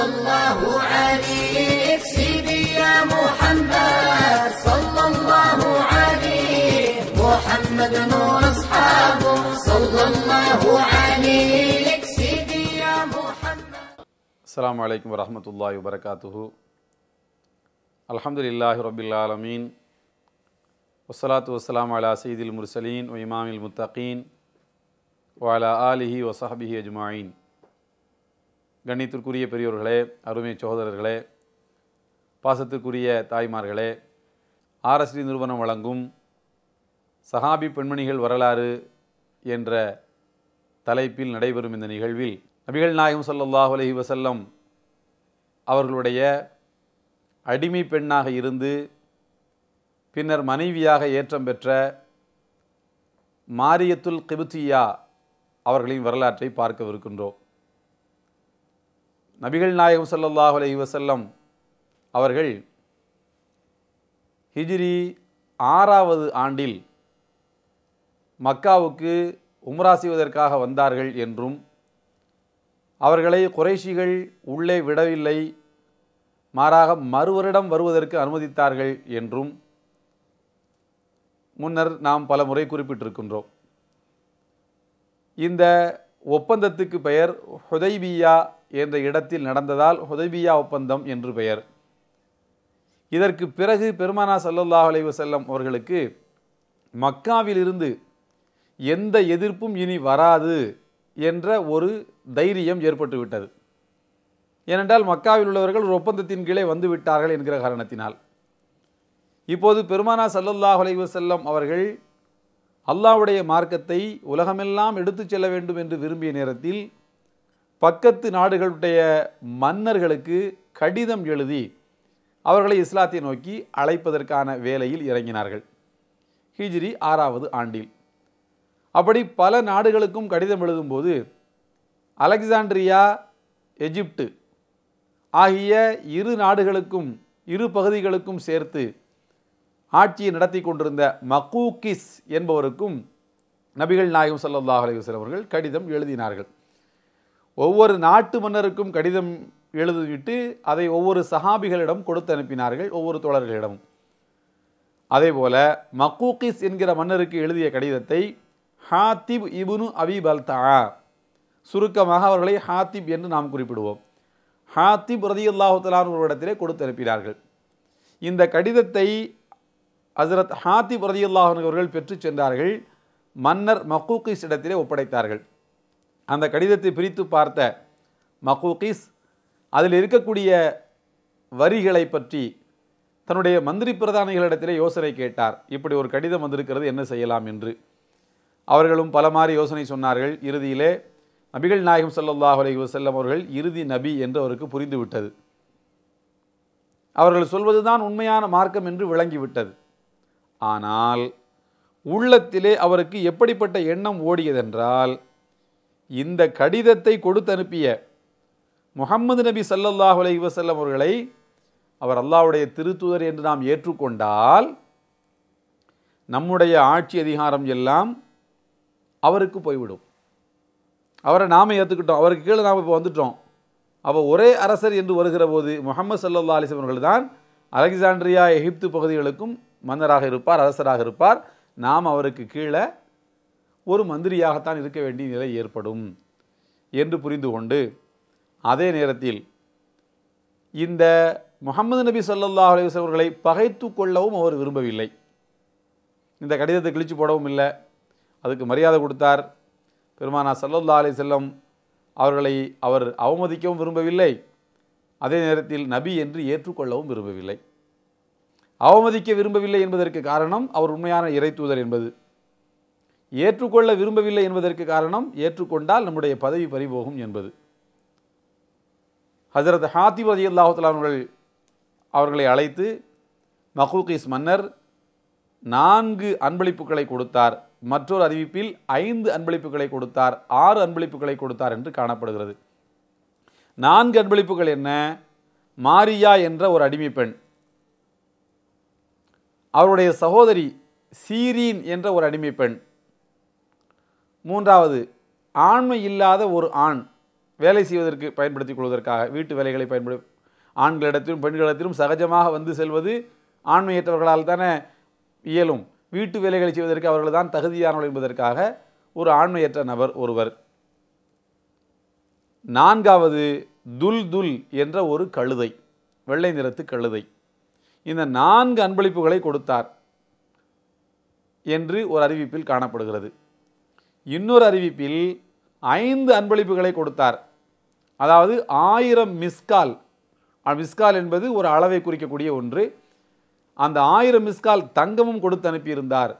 صلى الله عليك سيدي يا محمد صلى الله عليك محمد نور أصحابه صلى الله عليك سيدي يا محمد السلام عليكم ورحمة الله وبركاته الحمد لله رب العالمين والصلاة والسلام على سيد المرسلين وإمام المتقين وعلى آله وصحبه أجمعين கண்ணியத்திற்குரிய பெரியோர்களே அருமை சகோதரர்களே பாசத்திற்குரிய தாய்மார்களே ஆர்எஸ்டி நிறுவனம் வழங்கும் சஹாபி பெண்மணிகள் வரலாறு என்ற தலைப்பில் நடைபெறும் இந்த நிகழ்வில் நபிகள் நாயகம் சல்லாஹ் அலஹி வசல்லம் அவர்களுடைய அடிமை பெண்ணாக இருந்து பின்னர் மனைவியாக ஏற்றம் பெற்ற மாரியத்துல் கிபுத்தியா அவர்களின் வரலாற்றை பார்க்கவிருக்கின்றோம் நபிகள் நாயகம் சல்லாஹ் அலி வசல்லம் அவர்கள் ஹிஜிரி ஆறாவது ஆண்டில் மக்காவுக்கு உம்ரா செய்வதற்காக வந்தார்கள் என்றும் அவர்களை குறைஷிகள் உள்ளே விடவில்லை மாறாக மறுவரிடம் வருவதற்கு அனுமதித்தார்கள் என்றும் முன்னர் நாம் பல முறை குறிப்பிட்டிருக்கின்றோம் இந்த ஒப்பந்தத்துக்கு பெயர் ஹுதைபியா என்ற இடத்தில் நடந்ததால் ஹுதைபியா ஒப்பந்தம் என்று பெயர் இதற்கு பிறகு பெருமானா சல்லல்லாஹ் அலைவசல்லம் அவர்களுக்கு மக்காவிலிருந்து எந்த எதிர்ப்பும் இனி வராது என்ற ஒரு தைரியம் ஏற்பட்டுவிட்டது ஏனென்றால் மக்காவில் உள்ளவர்கள் ஒரு ஒப்பந்தத்தின் கீழே வந்துவிட்டார்கள் என்கிற காரணத்தினால் இப்போது பெருமானா சல்லல்லாஹ் அலைவசல்லம் அவர்கள் அல்லாவுடைய மார்க்கத்தை உலகமெல்லாம் எடுத்து செல்ல வேண்டும் என்று விரும்பிய நேரத்தில் பக்கத்து நாடுகளுடைய மன்னர்களுக்கு கடிதம் எழுதி அவர்களை இஸ்லாத்தை நோக்கி அழைப்பதற்கான வேலையில் இறங்கினார்கள் ஹிஜ்ரி ஆறாவது ஆண்டில் அப்படி பல நாடுகளுக்கும் கடிதம் எழுதும்போது அலெக்சாண்ட்ரியா எஜிப்டு ஆகிய இரு நாடுகளுக்கும் இரு பகுதிகளுக்கும் சேர்த்து ஆட்சியை நடத்தி கொண்டிருந்த மக்கூகிஸ் என்பவருக்கும் நபிகள் நாயகம் சல்லாஹ் அலைவசல் அவர்கள் கடிதம் எழுதினார்கள் ஒவ்வொரு நாட்டு மன்னருக்கும் கடிதம் எழுதிவிட்டு அதை ஒவ்வொரு சஹாபிகளிடம் கொடுத்து அனுப்பினார்கள் ஒவ்வொரு தோழர்களிடமும் அதேபோல மக்கூகிஸ் என்கிற மன்னருக்கு எழுதிய கடிதத்தை ஹாத்திப் இபுனு அபி பல்தா சுருக்கமாக அவர்களை ஹாத்திப் என்று நாம் குறிப்பிடுவோம் ஹாத்திப் ரதி தலான் ஒரு இடத்திலே கொடுத்து அனுப்பினார்கள் இந்த கடிதத்தை ஹசரத் ஹாத்திப் ரதியுல்லாஹன் அவர்கள் பெற்று சென்றார்கள் மன்னர் மக்கூகிஸ் இடத்திலே ஒப்படைத்தார்கள் அந்த கடிதத்தை பிரித்து பார்த்த மக்கூகிஸ் அதில் இருக்கக்கூடிய வரிகளை பற்றி தன்னுடைய மந்திரி பிரதானிகளிடத்திலே யோசனை கேட்டார் இப்படி ஒரு கடிதம் வந்திருக்கிறது என்ன செய்யலாம் என்று அவர்களும் பலமாறு யோசனை சொன்னார்கள் இறுதியிலே நபிகள் நாயகம் சல்லாஹ் அலி வசல்லம் அவர்கள் இறுதி நபி என்று அவருக்கு புரிந்துவிட்டது அவர்கள் சொல்வதுதான் உண்மையான மார்க்கம் என்று விளங்கிவிட்டது ஆனால் உள்ளத்திலே அவருக்கு எப்படிப்பட்ட எண்ணம் ஓடியதென்றால் இந்த கடிதத்தை கொடுத்து அனுப்பிய முகம்மது நபி சல்லல்லாஹ் அலி வசல்லம் அவர்களை அவர் அல்லாவுடைய திருத்துதர் என்று நாம் ஏற்றுக்கொண்டால் நம்முடைய ஆட்சி அதிகாரம் எல்லாம் அவருக்கு போய்விடும் அவரை நாம் ஏற்றுக்கிட்டோம் அவருக்கு கீழே நாம் இப்போ வந்துட்டோம் அவள் ஒரே அரசர் என்று வருகிற போது முகமது சல்லா அலிசம் அவர்கள் தான் அலெக்சாண்ட்ரியா எகிப்து பகுதிகளுக்கும் மன்னராக இருப்பார் அரசராக இருப்பார் நாம் அவருக்கு கீழே ஒரு மந்திரியாகத்தான் இருக்க வேண்டிய நிலை ஏற்படும் என்று புரிந்து கொண்டு அதே நேரத்தில் இந்த முகமது நபி சொல்லல்லா அலிவஸ் அவர்களை பகைத்து கொள்ளவும் அவர் விரும்பவில்லை இந்த கடிதத்தை கிழிச்சு போடவும் இல்லை அதுக்கு மரியாதை கொடுத்தார் பெருமானா சல்லல்லா அலி செல்லம் அவர்களை அவர் அவமதிக்கவும் விரும்பவில்லை அதே நேரத்தில் நபி என்று ஏற்றுக்கொள்ளவும் விரும்பவில்லை அவமதிக்க விரும்பவில்லை என்பதற்கு காரணம் அவர் உண்மையான இறை தூதர் என்பது ஏற்றுக்கொள்ள விரும்பவில்லை என்பதற்கு காரணம் ஏற்றுக்கொண்டால் நம்முடைய பதவி பறிபோகும் என்பது ஹசரத் ஹாத்திப் அலி அல்லாஹுலான்கள் அவர்களை அழைத்து மஹூகிஸ் மன்னர் நான்கு அன்பளிப்புகளை கொடுத்தார் மற்றொரு அறிவிப்பில் ஐந்து அன்பளிப்புகளை கொடுத்தார் ஆறு அன்பளிப்புகளை கொடுத்தார் என்று காணப்படுகிறது நான்கு அன்பளிப்புகள் என்ன மாரியா என்ற ஒரு அடிமை பெண் அவருடைய சகோதரி சீரீன் என்ற ஒரு அடிமை பெண் மூன்றாவது ஆண்மை இல்லாத ஒரு ஆண் வேலை செய்வதற்கு பயன்படுத்திக் கொள்வதற்காக வீட்டு வேலைகளை பயன்படு ஆண்களிடத்திலும் பெண்களிடத்திலும் சகஜமாக வந்து செல்வது ஆண்மையற்றவர்களால் தானே இயலும் வீட்டு வேலைகளை செய்வதற்கு அவர்கள் தான் தகுதியானவர்கள் என்பதற்காக ஒரு ஆண்மையற்ற நபர் ஒருவர் நான்காவது துல் துல் என்ற ஒரு கழுதை வெள்ளை நிறத்து கழுதை இந்த நான்கு அன்பளிப்புகளை கொடுத்தார் என்று ஒரு அறிவிப்பில் காணப்படுகிறது இன்னொரு அறிவிப்பில் ஐந்து அன்பளிப்புகளை கொடுத்தார் அதாவது ஆயிரம் மிஸ்கால் மிஸ்கால் என்பது ஒரு அளவை குறிக்கக்கூடிய ஒன்று அந்த ஆயிரம் மிஸ்கால் தங்கமும் கொடுத்து அனுப்பியிருந்தார்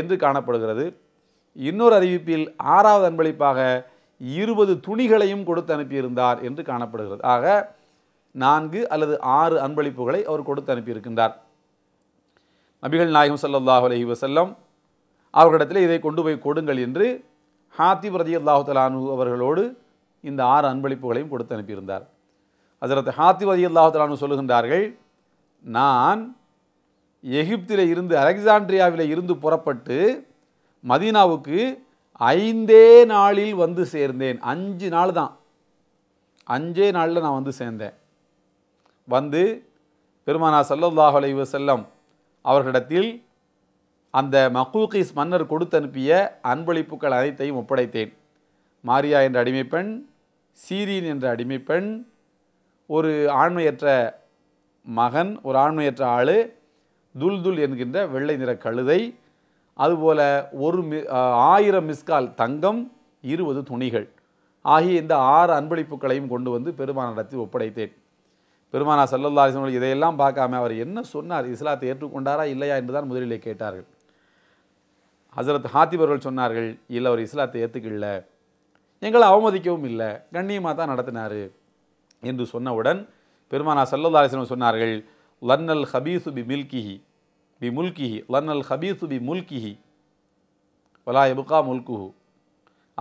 என்று காணப்படுகிறது இன்னொரு அறிவிப்பில் ஆறாவது அன்பளிப்பாக இருபது துணிகளையும் கொடுத்து அனுப்பியிருந்தார் என்று காணப்படுகிறது ஆக நான்கு அல்லது ஆறு அன்பளிப்புகளை அவர் கொடுத்து அனுப்பியிருக்கின்றார் நபிகள் நாயகம் சல்லாஹ் அலஹி வசல்லம் அவர்களிடத்தில் இதை கொண்டு போய் கொடுங்கள் என்று ஹாத்தி பிரதி அல்லாஹு தலானு அவர்களோடு இந்த ஆறு அன்பளிப்புகளையும் கொடுத்து அனுப்பியிருந்தார் அதில் ஹாத்தி ரதி அல்லாஹு தலானு சொல்லுகின்றார்கள் நான் எகிப்தில் இருந்து அலெக்சாண்ட்ரியாவில் இருந்து புறப்பட்டு மதீனாவுக்கு ஐந்தே நாளில் வந்து சேர்ந்தேன் அஞ்சு நாள் தான் அஞ்சே நாளில் நான் வந்து சேர்ந்தேன் வந்து பெருமானா சல்லல்லாஹ் அலைவு செல்லம் அவர்களிடத்தில் அந்த மகூகிஸ் மன்னர் கொடுத்து அனுப்பிய அன்பளிப்புகள் அனைத்தையும் ஒப்படைத்தேன் மாரியா என்ற அடிமைப்பெண் சீரியன் என்ற அடிமைப்பெண் ஒரு ஆண்மையற்ற மகன் ஒரு ஆண்மையற்ற ஆள் துல்துல் என்கின்ற வெள்ளை நிற கழுதை அதுபோல் ஒரு மி ஆயிரம் மிஸ்கால் தங்கம் இருபது துணிகள் ஆகிய இந்த ஆறு அன்பளிப்புகளையும் கொண்டு வந்து பெருமானிடத்தில் ஒப்படைத்தேன் பெருமானா சல்லல்லா அலிஸ்லம் இதையெல்லாம் பார்க்காம அவர் என்ன சொன்னார் இஸ்லாத்தை ஏற்றுக்கொண்டாரா இல்லையா என்றுதான் முதலிலே கேட்டார்கள் ஹசரத் ஹாத்திபர்கள் சொன்னார்கள் இல்லை அவர் இஸ்லாத்தை ஏற்றுக்கல எங்களை அவமதிக்கவும் இல்லை கண்ணியமாக தான் நடத்தினார் என்று சொன்னவுடன் பெருமானா சல்லல்லா அலிஸ்லம் சொன்னார்கள் லன்னல் ஹபீசு பி மில்கிஹி பி முல்கிஹி லன்னல் ஹபீசு பி முல்கிஹி வலா எபுகா முல்குஹு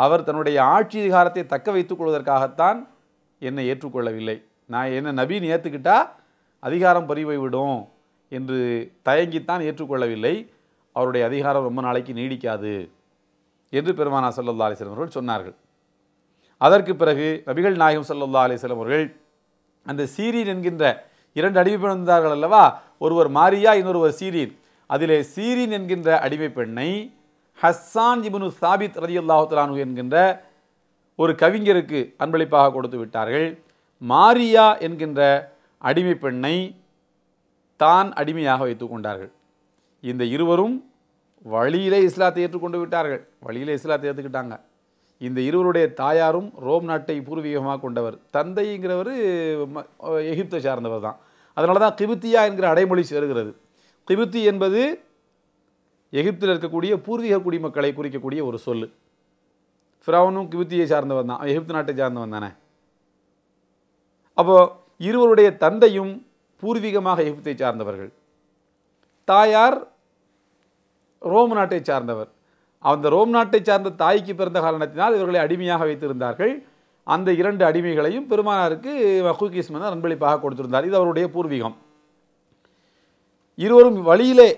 அவர் தன்னுடைய ஆட்சி அதிகாரத்தை தக்க வைத்துக் கொள்வதற்காகத்தான் என்னை ஏற்றுக்கொள்ளவில்லை நான் என்ன நவீன் ஏற்றுக்கிட்டா அதிகாரம் பறிவை விடும் என்று தயங்கித்தான் ஏற்றுக்கொள்ளவில்லை அவருடைய அதிகாரம் ரொம்ப நாளைக்கு நீடிக்காது என்று பெருமானா சல்லல்லா அலிஸ்லம் அவர்கள் சொன்னார்கள் அதற்கு பிறகு நபிகள் நாயகம் சல்லல்லா அலிஸ்லம் அவர்கள் அந்த சீரீன் என்கின்ற இரண்டு அடிமை பெண் வந்தார்கள் அல்லவா ஒருவர் மாரியா இன்னொருவர் சீரீன் அதிலே சீரீன் என்கின்ற அடிமை பெண்ணை ஹஸ்ஸான் இபுனு சாபித் ரதி அல்லாஹுலானு என்கின்ற ஒரு கவிஞருக்கு அன்பளிப்பாக கொடுத்து விட்டார்கள் மாரியா என்கின்ற அடிமை பெண்ணை தான் அடிமையாக வைத்து கொண்டார்கள் இந்த இருவரும் வழியிலே இஸ்லாத்தை ஏற்றுக்கொண்டு விட்டார்கள் வழியிலே இஸ்லாத்தை ஏற்றுக்கிட்டாங்க இந்த இருவருடைய தாயாரும் ரோம் நாட்டை பூர்வீகமாக கொண்டவர் தந்தைங்கிறவர் எகிப்தை சார்ந்தவர் தான் அதனால தான் கிபித்தியா என்கிற அடைமொழி சேருகிறது கிபித்தி என்பது எகிப்தில் இருக்கக்கூடிய பூர்வீக குடிமக்களை குறிக்கக்கூடிய ஒரு சொல் ஃப்ரௌனும் கிபித்தியை சார்ந்தவன் தான் எகிப்து நாட்டை சார்ந்தவன் தானே அப்போ இருவருடைய தந்தையும் பூர்வீகமாக எகிப்தை சார்ந்தவர்கள் தாயார் ரோம் நாட்டை சார்ந்தவர் அந்த ரோம் நாட்டை சார்ந்த தாய்க்கு பிறந்த காரணத்தினால் இவர்களை அடிமையாக வைத்திருந்தார்கள் அந்த இரண்டு அடிமைகளையும் பெருமானாருக்கு ஹூகிஸ் மன்னர் அன்பளிப்பாக கொடுத்திருந்தார் இது அவருடைய பூர்வீகம் இருவரும் வழியிலே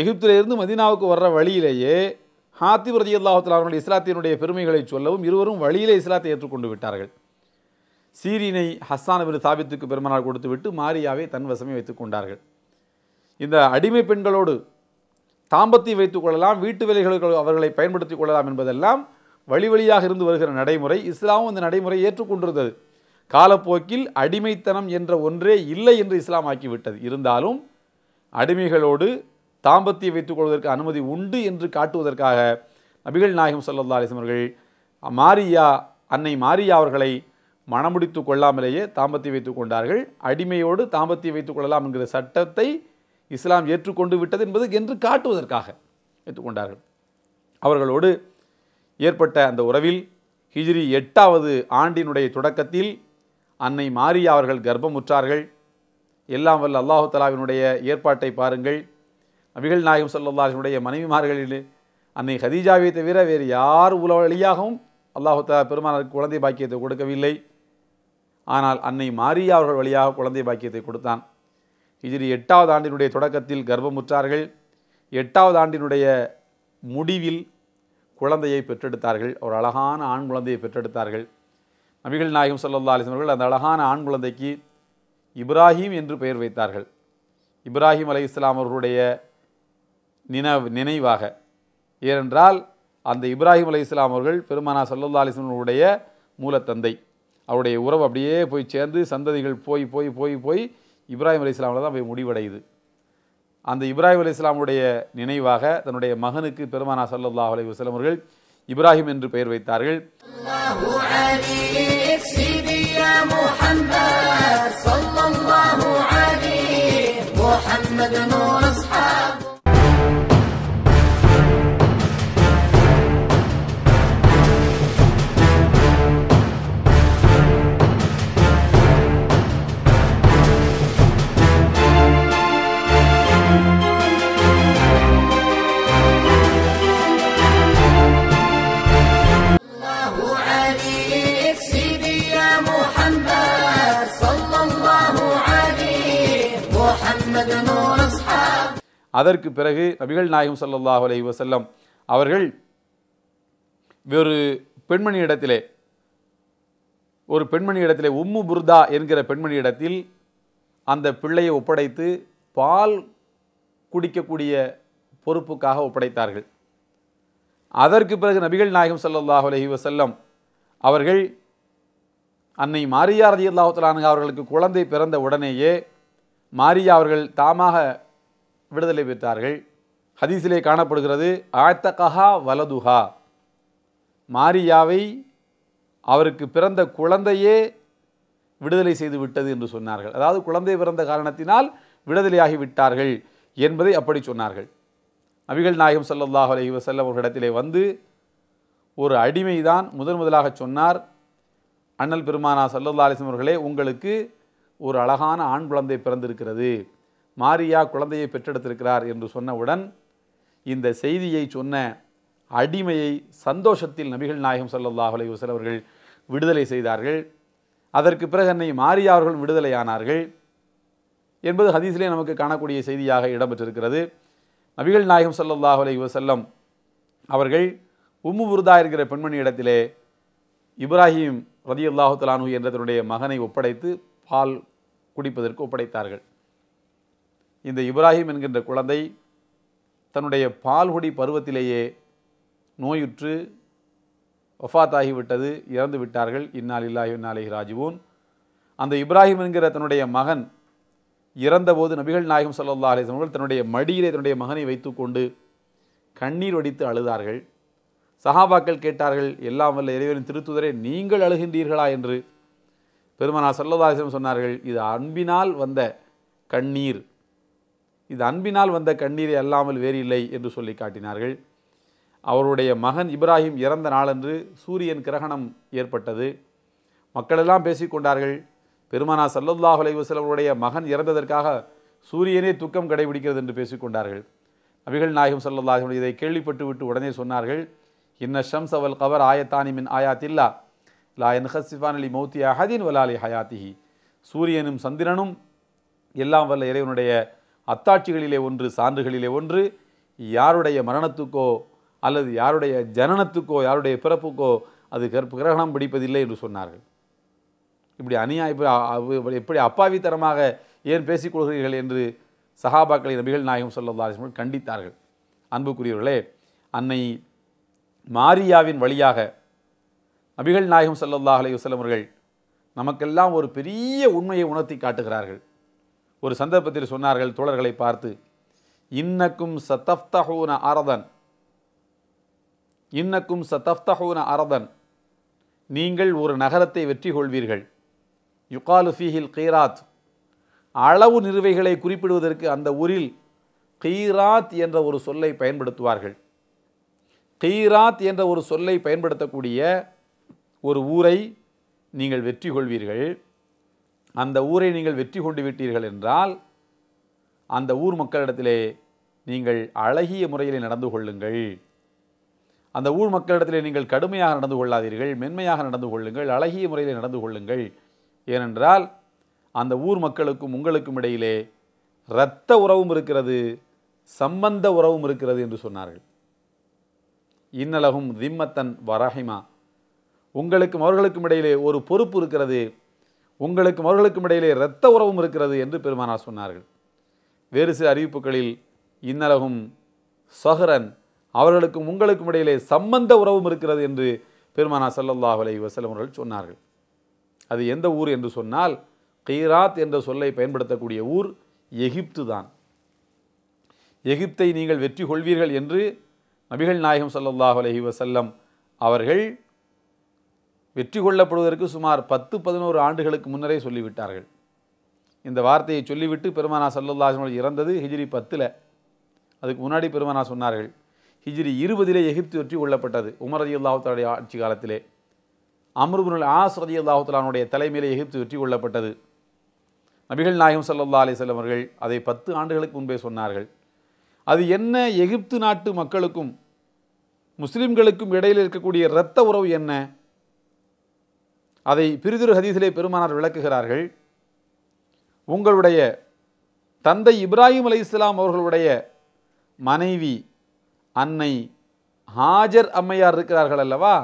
எகிப்திலிருந்து மதினாவுக்கு வர்ற வழியிலேயே ஹாத்தி ரதி அல்லாஹத்தில் அவர்களுடைய இஸ்லாத்தினுடைய பெருமைகளை சொல்லவும் இருவரும் வழியிலே இஸ்லாத்தை ஏற்றுக்கொண்டு விட்டார்கள் சீரினை ஹஸ்ஸான் பின் சாபித்துக்கு பெருமனார் கொடுத்துவிட்டு மாரியாவை தன் வசமே வைத்து கொண்டார்கள் இந்த அடிமை பெண்களோடு தாம்பத்தை வைத்துக் கொள்ளலாம் வீட்டு வேலைகளுக்கு அவர்களை பயன்படுத்திக் கொள்ளலாம் என்பதெல்லாம் வழி வழியாக இருந்து வருகிற நடைமுறை இஸ்லாமும் இந்த நடைமுறை ஏற்றுக்கொண்டிருந்தது காலப்போக்கில் அடிமைத்தனம் என்ற ஒன்றே இல்லை என்று இஸ்லாம் ஆக்கிவிட்டது இருந்தாலும் அடிமைகளோடு தாம்பத்தியை வைத்துக் கொள்வதற்கு அனுமதி உண்டு என்று காட்டுவதற்காக நபிகள் நாயகம் சல்லா அவர்கள் மாரியா அன்னை மாரியா அவர்களை மணமுடித்து கொள்ளாமலேயே தாம்பத்தி வைத்து கொண்டார்கள் அடிமையோடு தாம்பத்திய வைத்துக் கொள்ளலாம் என்கிற சட்டத்தை இஸ்லாம் ஏற்றுக்கொண்டு விட்டது என்பது என்று காட்டுவதற்காக ஏற்றுக்கொண்டார்கள் அவர்களோடு ஏற்பட்ட அந்த உறவில் ஹிஜ்ரி எட்டாவது ஆண்டினுடைய தொடக்கத்தில் அன்னை மாறி அவர்கள் கர்ப்பமுற்றார்கள் எல்லாம் வல்ல அல்லாஹு தலாவினுடைய ஏற்பாட்டை பாருங்கள் அபிகள் நாயகம் சொல்லல்லாஹினுடைய மனைவிமார்களில் அன்னை ஹதீஜாவை தவிர வேறு யார் உலக வழியாகவும் அல்லாஹு தலா பெருமானாருக்கு குழந்தை பாக்கியத்தை கொடுக்கவில்லை ஆனால் அன்னை மாரியா அவர்கள் வழியாக குழந்தை பாக்கியத்தை கொடுத்தான் இதில் எட்டாவது ஆண்டினுடைய தொடக்கத்தில் கர்ப்பமுற்றார்கள் எட்டாவது ஆண்டினுடைய முடிவில் குழந்தையை பெற்றெடுத்தார்கள் ஒரு அழகான ஆண் குழந்தையை பெற்றெடுத்தார்கள் நபிகள் நாயகம் சொல்லல்லா அலிஸ்லம் அவர்கள் அந்த அழகான ஆண் குழந்தைக்கு இப்ராஹிம் என்று பெயர் வைத்தார்கள் இப்ராஹிம் அலை இஸ்லாம் அவர்களுடைய நினைவு நினைவாக ஏனென்றால் அந்த இப்ராஹிம் அலை இஸ்லாம் அவர்கள் பெருமானா சல்லுல்லா அலிஸ்லமுடைய மூலத்தந்தை அவருடைய உறவு அப்படியே போய் சேர்ந்து சந்ததிகள் போய் போய் போய் போய் இப்ராஹிம் அலி இஸ்லாமில் தான் போய் முடிவடையுது அந்த இப்ராஹிம் அலி இஸ்லாமுடைய நினைவாக தன்னுடைய மகனுக்கு பெருமானா சல்லா அலி வஸ்லம் அவர்கள் இப்ராஹிம் என்று பெயர் வைத்தார்கள் محمد அதற்கு பிறகு நபிகள் நாயகம் சல்லாஹ் அலி வசல்லம் அவர்கள் ஒரு பெண்மணி இடத்திலே ஒரு பெண்மணி இடத்திலே உம்மு புர்தா என்கிற பெண்மணி இடத்தில் அந்த பிள்ளையை ஒப்படைத்து பால் குடிக்கக்கூடிய பொறுப்புக்காக ஒப்படைத்தார்கள் அதற்கு பிறகு நபிகள் நாயகம் சல்லாஹ் அலஹி வசல்லம் அவர்கள் அன்னை மாரியா ரதி அல்லாஹலானு அவர்களுக்கு குழந்தை பிறந்த உடனேயே மாரியா அவர்கள் தாமாக விடுதலை பெற்றார்கள் ஹதீஸிலே காணப்படுகிறது ஆத்தகஹா வலதுஹா மாரியாவை அவருக்கு பிறந்த குழந்தையே விடுதலை செய்து விட்டது என்று சொன்னார்கள் அதாவது குழந்தை பிறந்த காரணத்தினால் விடுதலையாகிவிட்டார்கள் என்பதை அப்படி சொன்னார்கள் நபிகள் நாயகம் சல்லாஹ் அலஹி வசல்லம் அவர்களிடத்திலே வந்து ஒரு அடிமைதான் முதன் முதலாக சொன்னார் அண்ணல் பெருமானா சல்லா அலிசம் அவர்களே உங்களுக்கு ஒரு அழகான ஆண் குழந்தை பிறந்திருக்கிறது மாரியா குழந்தையை பெற்றெடுத்திருக்கிறார் என்று சொன்னவுடன் இந்த செய்தியை சொன்ன அடிமையை சந்தோஷத்தில் நபிகள் நாயகம் சல்லாஹ் அலி அவர்கள் விடுதலை செய்தார்கள் அதற்கு பிறகு என்னை மாரியா அவர்களும் விடுதலையானார்கள் என்பது ஹதீஸ்லே நமக்கு காணக்கூடிய செய்தியாக இடம்பெற்றிருக்கிறது நபிகள் நாயகம் சல்லாஹ் அலி வசல்லம் அவர்கள் உம்மு புருதா என்கிற பெண்மணி இடத்திலே இப்ராஹிம் ரதி அல்லாஹு தலானு மகனை ஒப்படைத்து பால் குடிப்பதற்கு ஒப்படைத்தார்கள் இந்த இப்ராஹிம் என்கின்ற குழந்தை தன்னுடைய பால்குடி பருவத்திலேயே நோயுற்று ஒஃபாத்தாகிவிட்டது இறந்து விட்டார்கள் இல்லாஹி இன்னாலிஹி ராஜுவூன் அந்த இப்ராஹிம் என்கிற தன்னுடைய மகன் இறந்தபோது நபிகள் நாயகம் சல்லா அலிஸ்லம் அவர்கள் தன்னுடைய மடியிலே தன்னுடைய மகனை வைத்துக்கொண்டு கண்ணீர் வடித்து அழுதார்கள் சஹாபாக்கள் கேட்டார்கள் எல்லாம் வல்ல இறைவனின் திருத்துதரே நீங்கள் அழுகின்றீர்களா என்று பெருமனா சல்லதாசம் சொன்னார்கள் இது அன்பினால் வந்த கண்ணீர் இது அன்பினால் வந்த கண்ணீரை அல்லாமல் வேறு இல்லை என்று சொல்லி காட்டினார்கள் அவருடைய மகன் இப்ராஹிம் இறந்த நாளன்று சூரியன் கிரகணம் ஏற்பட்டது மக்களெல்லாம் பேசிக்கொண்டார்கள் பெருமானா சல்லல்லாஹ் அலைவசலவருடைய மகன் இறந்ததற்காக சூரியனே துக்கம் கடைபிடிக்கிறது என்று பேசிக்கொண்டார்கள் நபிகள் நாயகம் சல்லுல்லாஹ் இதை கேள்விப்பட்டு விட்டு உடனே சொன்னார்கள் இன்ன ஷம்ஸ் அவல் கவர் ஆயத்தானி மின் ஆயாத்தில்லா லா என் ஹசிஃபான் அலி மௌத்தி அஹதீன் வலாலி ஹயாத்திஹி சூரியனும் சந்திரனும் எல்லாம் வல்ல இறைவனுடைய அத்தாட்சிகளிலே ஒன்று சான்றுகளிலே ஒன்று யாருடைய மரணத்துக்கோ அல்லது யாருடைய ஜனனத்துக்கோ யாருடைய பிறப்புக்கோ அது கிரகணம் பிடிப்பதில்லை என்று சொன்னார்கள் இப்படி அநியாய இப்படி அப்பாவித்தனமாக ஏன் பேசிக் கொள்கிறீர்கள் என்று சஹாபாக்களை நபிகள் நாயகம் சொல்லல்லா கண்டித்தார்கள் அன்புக்குரியவர்களே அன்னை மாரியாவின் வழியாக நபிகள் நாயகம் சல்லல்லாஹ் அலையுசல்லம் நமக்கெல்லாம் ஒரு பெரிய உண்மையை உணர்த்தி காட்டுகிறார்கள் ஒரு சந்தர்ப்பத்தில் சொன்னார்கள் தோழர்களை பார்த்து இன்னக்கும் சத்தஃப்தஹூன அரதன் இன்னக்கும் சத்தஃப்தஹூன அரதன் நீங்கள் ஒரு நகரத்தை வெற்றி கொள்வீர்கள் யுகாலு ஃபீஹில் கீராத் அளவு நிறுவைகளை குறிப்பிடுவதற்கு அந்த ஊரில் கீராத் என்ற ஒரு சொல்லை பயன்படுத்துவார்கள் கீராத் என்ற ஒரு சொல்லை பயன்படுத்தக்கூடிய ஒரு ஊரை நீங்கள் வெற்றி கொள்வீர்கள் அந்த ஊரை நீங்கள் வெற்றி கொண்டு விட்டீர்கள் என்றால் அந்த ஊர் மக்களிடத்திலே நீங்கள் அழகிய முறையில் நடந்து கொள்ளுங்கள் அந்த ஊர் மக்களிடத்திலே நீங்கள் கடுமையாக நடந்து கொள்ளாதீர்கள் மென்மையாக நடந்து கொள்ளுங்கள் அழகிய முறையில் நடந்து கொள்ளுங்கள் ஏனென்றால் அந்த ஊர் மக்களுக்கும் உங்களுக்கும் இடையிலே இரத்த உறவும் இருக்கிறது சம்பந்த உறவும் இருக்கிறது என்று சொன்னார்கள் இன்னலகும் திம்மத்தன் வரஹிமா உங்களுக்கும் அவர்களுக்கும் இடையிலே ஒரு பொறுப்பு இருக்கிறது உங்களுக்கு அவர்களுக்கும் இடையிலே இரத்த உறவும் இருக்கிறது என்று பெருமானார் சொன்னார்கள் வேறு சில அறிவிப்புகளில் இன்னலகும் சஹரன் அவர்களுக்கும் உங்களுக்கும் இடையிலே சம்பந்த உறவும் இருக்கிறது என்று பெருமானா சல்லல்லாஹ் அலை வசலம் அவர்கள் சொன்னார்கள் அது எந்த ஊர் என்று சொன்னால் கீராத் என்ற சொல்லை பயன்படுத்தக்கூடிய ஊர் எகிப்து தான் எகிப்தை நீங்கள் வெற்றி கொள்வீர்கள் என்று நபிகள் நாயகம் சல்லாஹ் அலஹி வசல்லம் அவர்கள் வெற்றி கொள்ளப்படுவதற்கு சுமார் பத்து பதினோரு ஆண்டுகளுக்கு முன்னரே சொல்லிவிட்டார்கள் இந்த வார்த்தையை சொல்லிவிட்டு பெருமானா சல்லுல்லாஹ் இறந்தது ஹிஜ்ரி பத்தில் அதுக்கு முன்னாடி பெருமானா சொன்னார்கள் ஹிஜ்ரி இருபதிலே எகிப்து வெற்றி கொள்ளப்பட்டது உமர் அதி அல்லாஹுத்தாலுடைய ஆட்சி காலத்திலே அமருபுனுல் ஆஸ் ரதி அல்லாஹுத்தாலானுடைய தலைமையிலே எகிப்து வெற்றி கொள்ளப்பட்டது நபிகள் நாயகம் சல்லா அலிசல்லம் அவர்கள் அதை பத்து ஆண்டுகளுக்கு முன்பே சொன்னார்கள் அது என்ன எகிப்து நாட்டு மக்களுக்கும் முஸ்லிம்களுக்கும் இடையில் இருக்கக்கூடிய இரத்த உறவு என்ன அதை பிரிதிரு ஹதீசிலே பெருமானார் விளக்குகிறார்கள் உங்களுடைய தந்தை இப்ராஹிம் அலி இஸ்லாம் அவர்களுடைய மனைவி அன்னை ஹாஜர் அம்மையார் இருக்கிறார்கள் அல்லவா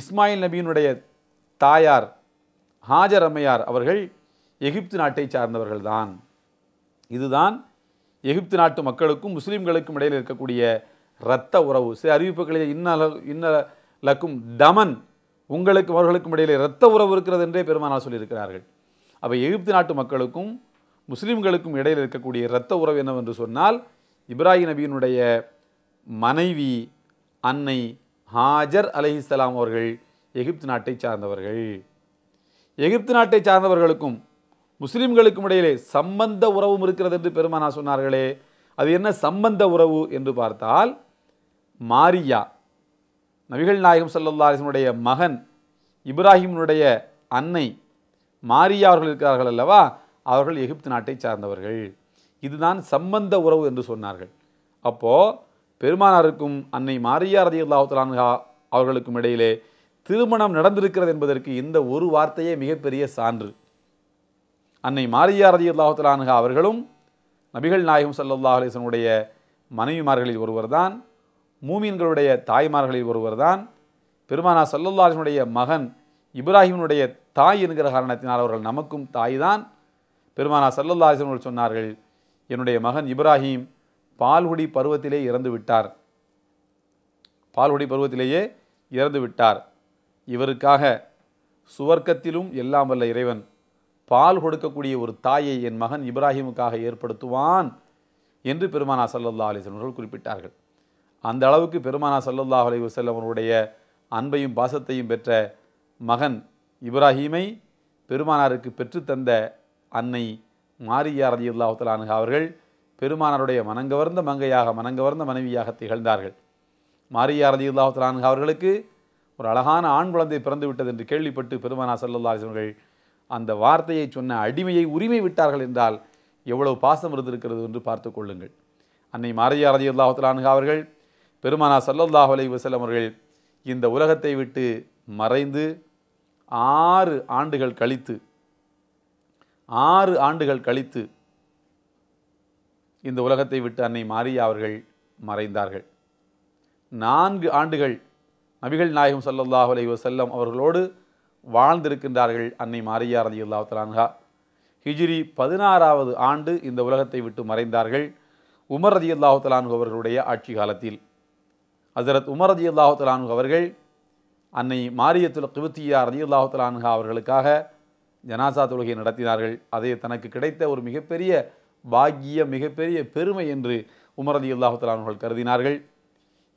இஸ்மாயில் நபியினுடைய தாயார் ஹாஜர் அம்மையார் அவர்கள் எகிப்து நாட்டை சார்ந்தவர்கள்தான் இதுதான் எகிப்து நாட்டு மக்களுக்கும் முஸ்லீம்களுக்கும் இடையில் இருக்கக்கூடிய இரத்த உறவு சில அறிவிப்புகளில் இன்ன இன்ன லக்கும் தமன் உங்களுக்கும் அவர்களுக்கும் இடையிலே இரத்த உறவு இருக்கிறது என்றே பெருமானால் சொல்லியிருக்கிறார்கள் அப்போ எகிப்து நாட்டு மக்களுக்கும் முஸ்லீம்களுக்கும் இடையில் இருக்கக்கூடிய இரத்த உறவு என்னவென்று சொன்னால் இப்ராஹிம் நபியினுடைய மனைவி அன்னை ஹாஜர் அலஹிஸ்லாம் அவர்கள் எகிப்து நாட்டை சார்ந்தவர்கள் எகிப்து நாட்டை சார்ந்தவர்களுக்கும் முஸ்லீம்களுக்கும் இடையிலே சம்பந்த உறவும் இருக்கிறது என்று பெருமானா சொன்னார்களே அது என்ன சம்பந்த உறவு என்று பார்த்தால் மாரியா நபிகள் நாயகம் சல்லல்லாஹனுடைய மகன் இப்ராஹிமனுடைய அன்னை மாரியா அவர்கள் இருக்கிறார்கள் அல்லவா அவர்கள் எகிப்து நாட்டை சார்ந்தவர்கள் இதுதான் சம்பந்த உறவு என்று சொன்னார்கள் அப்போது பெருமானாருக்கும் அன்னை மாரியா ரதி அல்லாஹுலான்ஹா அவர்களுக்கும் இடையிலே திருமணம் நடந்திருக்கிறது என்பதற்கு இந்த ஒரு வார்த்தையே மிகப்பெரிய சான்று அன்னை மாரியா ரதி அல்லாஹுலான்ஹா அவர்களும் நபிகள் நாயகம் சல்லாஹ் அலிசனுடைய மனைவிமார்களில் ஒருவர் தான் மூமீன்களுடைய தாய்மார்களில் ஒருவர் தான் பெருமானா சல்லுல்லாஹினுடைய மகன் இப்ராஹிமினுடைய தாய் என்கிற காரணத்தினால் அவர்கள் நமக்கும் தாய் தான் பெருமானா அவர்கள் சொன்னார்கள் என்னுடைய மகன் இப்ராஹிம் பால்குடி பருவத்திலே இறந்து விட்டார் பால்குடி பருவத்திலேயே இறந்து விட்டார் இவருக்காக சுவர்க்கத்திலும் எல்லாம் வல்ல இறைவன் பால் கொடுக்கக்கூடிய ஒரு தாயை என் மகன் இப்ராஹிமுக்காக ஏற்படுத்துவான் என்று பெருமானா சல்லல்லா அலிசன் அவர்கள் குறிப்பிட்டார்கள் அந்த அளவுக்கு பெருமானா சல்லல்லாஹ் அலி வசல்லமனுடைய அன்பையும் பாசத்தையும் பெற்ற மகன் இப்ராஹீமை பெருமானாருக்கு பெற்றுத்தந்த அன்னை மாரியார் அலி அல்லாஹுத்தலானுகா அவர்கள் பெருமானாருடைய மனங்கவர்ந்த மங்கையாக மனங்கவர்ந்த மனைவியாக திகழ்ந்தார்கள் மாரியார் அலி அல்லாஹுத்தலானுகா அவர்களுக்கு ஒரு அழகான ஆண் குழந்தை பிறந்து விட்டது என்று கேள்விப்பட்டு பெருமானா சல்லல்லா அந்த வார்த்தையை சொன்ன அடிமையை உரிமை விட்டார்கள் என்றால் எவ்வளவு பாசம் இருந்திருக்கிறது என்று பார்த்து கொள்ளுங்கள் அன்னை மாரியார் அலி அல்லாஹுத்தலானுகா அவர்கள் பெருமானா சல்லல்லாஹ் அலை வசலம் அவர்கள் இந்த உலகத்தை விட்டு மறைந்து ஆறு ஆண்டுகள் கழித்து ஆறு ஆண்டுகள் கழித்து இந்த உலகத்தை விட்டு அன்னை மாரியா அவர்கள் மறைந்தார்கள் நான்கு ஆண்டுகள் நபிகள் நாயகம் சல்லல்லாஹு அலை வசல்லம் அவர்களோடு வாழ்ந்திருக்கின்றார்கள் அன்னை மாரியா ரதி அல்லா தலான்ஹா ஹிஜிரி பதினாறாவது ஆண்டு இந்த உலகத்தை விட்டு மறைந்தார்கள் உமர் ரதி அல்லாஹு தலான்ஹு அவர்களுடைய ஆட்சி காலத்தில் ஹசரத் உமர் ரதி அல்லாஹுத்தலானு அவர்கள் அன்னை மாரியத்துல கிபுத்தியா ரதி அல்லாஹுத்தலானு அவர்களுக்காக ஜனாசா தொழுகை நடத்தினார்கள் அதை தனக்கு கிடைத்த ஒரு மிகப்பெரிய பாக்கிய மிகப்பெரிய பெருமை என்று உமரதி அல்லாஹுத்தலானவர்கள் கருதினார்கள்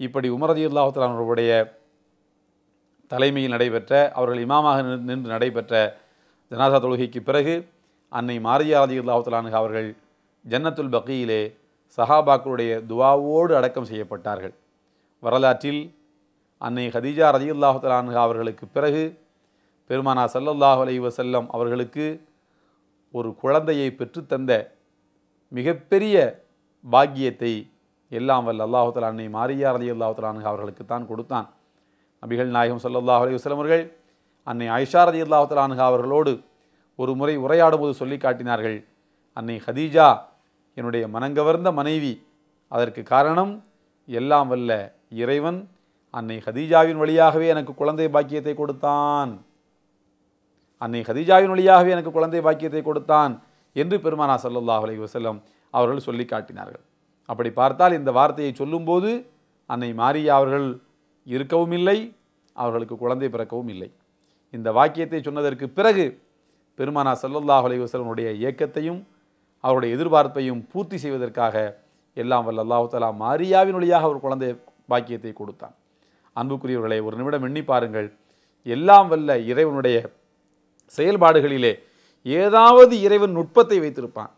இப்படி உமரதி அல்லாஹுத்தலானவர்களுடைய தலைமையில் நடைபெற்ற அவர்கள் இமாமாக நின்று நடைபெற்ற ஜனாசா தொழுகைக்கு பிறகு அன்னை மாரியாதி அல்லாஹுத்தலானு அவர்கள் ஜன்னத்துல் பக்கியிலே சஹாபாக்களுடைய துவாவோடு அடக்கம் செய்யப்பட்டார்கள் வரலாற்றில் அன்னை ஹதீஜா ரஜி அல்லாஹலான் அவர்களுக்கு பிறகு பெருமானா சல்லல்லாஹ் அலி வசல்லம் அவர்களுக்கு ஒரு குழந்தையை பெற்றுத்தந்த மிகப்பெரிய பாக்கியத்தை எல்லாம் வல்ல அல்லாஹுத்தலானை மாரியா அலி அல்லாஹுத்தலானு அவர்களுக்கு தான் கொடுத்தான் நபிகள் நாயகம் சல்லாஹ் அலி வஸ்லம் அவர்கள் அன்னை ஐஷா ரதி அல்லாஹுத்தலானு அவர்களோடு ஒரு முறை உரையாடும்போது சொல்லி காட்டினார்கள் அன்னை ஹதீஜா என்னுடைய மனங்கவர்ந்த மனைவி அதற்கு காரணம் எல்லாம் வல்ல இறைவன் அன்னை ஹதீஜாவின் வழியாகவே எனக்கு குழந்தை பாக்கியத்தை கொடுத்தான் அன்னை ஹதீஜாவின் வழியாகவே எனக்கு குழந்தை பாக்கியத்தை கொடுத்தான் என்று பெருமானா சல்லாஹ் அலி வசல்லம் அவர்கள் சொல்லி காட்டினார்கள் அப்படி பார்த்தால் இந்த வார்த்தையை சொல்லும்போது அன்னை மாரியா அவர்கள் இருக்கவும் இல்லை அவர்களுக்கு குழந்தை பிறக்கவும் இல்லை இந்த வாக்கியத்தை சொன்னதற்கு பிறகு பெருமானா சல்லல்லாஹ் அலி வசலனுடைய இயக்கத்தையும் அவருடைய எதிர்பார்ப்பையும் பூர்த்தி செய்வதற்காக எல்லாம் வல்ல தலா மாரியாவின் வழியாக ஒரு குழந்தை பாக்கியத்தை கொடுத்தான் அன்புக்குரியவர்களை ஒரு நிமிடம் எண்ணி பாருங்கள் எல்லாம் வல்ல இறைவனுடைய செயல்பாடுகளிலே ஏதாவது இறைவன் நுட்பத்தை வைத்திருப்பான்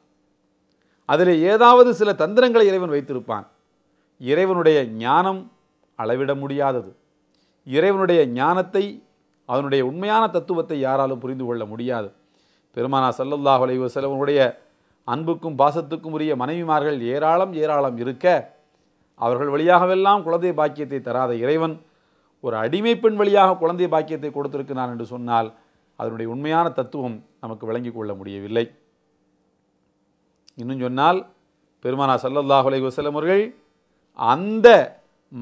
அதில் ஏதாவது சில தந்திரங்களை இறைவன் வைத்திருப்பான் இறைவனுடைய ஞானம் அளவிட முடியாதது இறைவனுடைய ஞானத்தை அதனுடைய உண்மையான தத்துவத்தை யாராலும் புரிந்து கொள்ள முடியாது பெருமானா சல்லல்லாஹ் அலைவசலவனுடைய அன்புக்கும் பாசத்துக்கும் உரிய மனைவிமார்கள் ஏராளம் ஏராளம் இருக்க அவர்கள் வழியாகவெல்லாம் குழந்தை பாக்கியத்தை தராத இறைவன் ஒரு அடிமை பெண் வழியாக குழந்தை பாக்கியத்தை கொடுத்திருக்கிறான் என்று சொன்னால் அதனுடைய உண்மையான தத்துவம் நமக்கு விளங்கி கொள்ள முடியவில்லை இன்னும் சொன்னால் பெருமானா சல்லல்லாஹ் அலை வசலம் அவர்கள் அந்த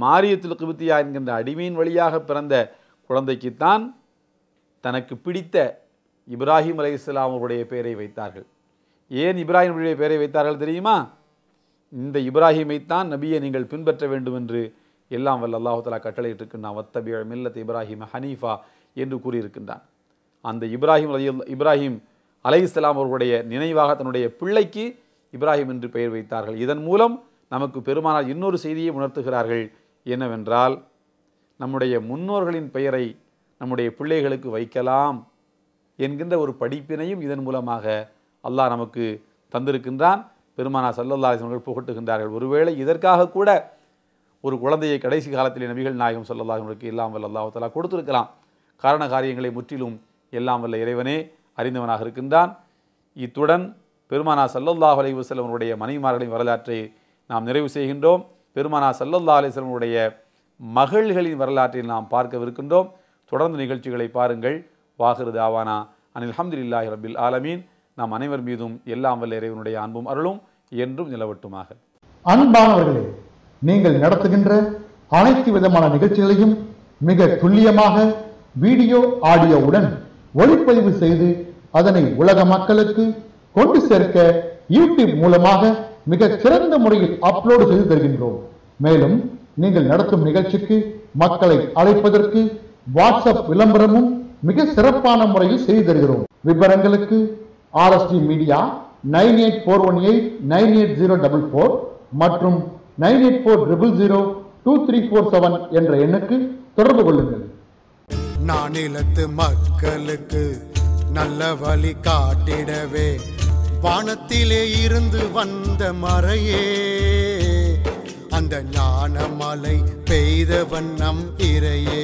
மாரியத்தில் குபித்தியா என்கின்ற அடிமையின் வழியாக பிறந்த குழந்தைக்குத்தான் தனக்கு பிடித்த இப்ராஹிம் அலை இஸ்லாம் அவருடைய பெயரை வைத்தார்கள் ஏன் இப்ராஹிம் பெயரை வைத்தார்கள் தெரியுமா இந்த இப்ராஹிமைத்தான் நபியை நீங்கள் பின்பற்ற வேண்டும் என்று எல்லாம் வல்ல அல்லாஹாலா கட்டளையிட்டிருக்கின்றான் வத்தபிய மில்லத் இப்ராஹிம் ஹனீஃபா என்று கூறியிருக்கின்றான் அந்த இப்ராஹிம் இப்ராஹிம் அலை இஸ்லாம் அவர்களுடைய நினைவாக தன்னுடைய பிள்ளைக்கு இப்ராஹிம் என்று பெயர் வைத்தார்கள் இதன் மூலம் நமக்கு பெருமானால் இன்னொரு செய்தியை உணர்த்துகிறார்கள் என்னவென்றால் நம்முடைய முன்னோர்களின் பெயரை நம்முடைய பிள்ளைகளுக்கு வைக்கலாம் என்கின்ற ஒரு படிப்பினையும் இதன் மூலமாக அல்லாஹ் நமக்கு தந்திருக்கின்றான் பெருமானா சல்லல்லாஹ் அவர்கள் புகட்டுகின்றார்கள் ஒருவேளை இதற்காக கூட ஒரு குழந்தையை கடைசி காலத்தில் நபிகள் நாயகம் சொல்லல்லா அவர்களுக்கு எல்லாம் வல்ல கொடுத்துருக்கலாம் காரண காரியங்களை முற்றிலும் எல்லாம் வல்ல இறைவனே அறிந்தவனாக இருக்கின்றான் இத்துடன் பெருமானா சல்லல்லாஹ் அலி மனைவிமார்களின் வரலாற்றை நாம் நிறைவு செய்கின்றோம் பெருமானா சல்லல்லா அலிஸ்லமனுடைய மகள்களின் வரலாற்றை நாம் பார்க்கவிருக்கின்றோம் தொடர்ந்து நிகழ்ச்சிகளை பாருங்கள் வாகிருதாவானா அனில் அஹமதுல்லாஹி ரபில் ஆலமீன் நாம் அனைவர் மீதும் எல்லாம் வல்ல இறைவனுடைய அன்பும் அருளும் என்றும் நிலவட்டுமாக அன்பானவர்களே நீங்கள் நடத்துகின்ற அனைத்து விதமான நிகழ்ச்சிகளையும் மிக துல்லியமாக வீடியோ ஆடியோவுடன் ஒளிப்பதிவு செய்து அதனை உலக மக்களுக்கு கொண்டு சேர்க்க யூடியூப் மூலமாக மிக சிறந்த முறையில் அப்லோடு செய்து தருகின்றோம் மேலும் நீங்கள் நடத்தும் நிகழ்ச்சிக்கு மக்களை அழைப்பதற்கு வாட்ஸ்அப் விளம்பரமும் மிக சிறப்பான முறையில் செய்து தருகிறோம் விவரங்களுக்கு RST media nine eight four one eight nine eight zero double four மற்றும் nine eight four triple zero two three four seven என்ற எண்ணுக்கு தொடர்பு கொள்ளுங்கள் நானிலத்து மக்களுக்கு நல்ல வழி காட்டிடவே வானத்திலே இருந்து வந்த மறையே அந்த ஞானமலை மலை பெய்தவண்ணம் இறையே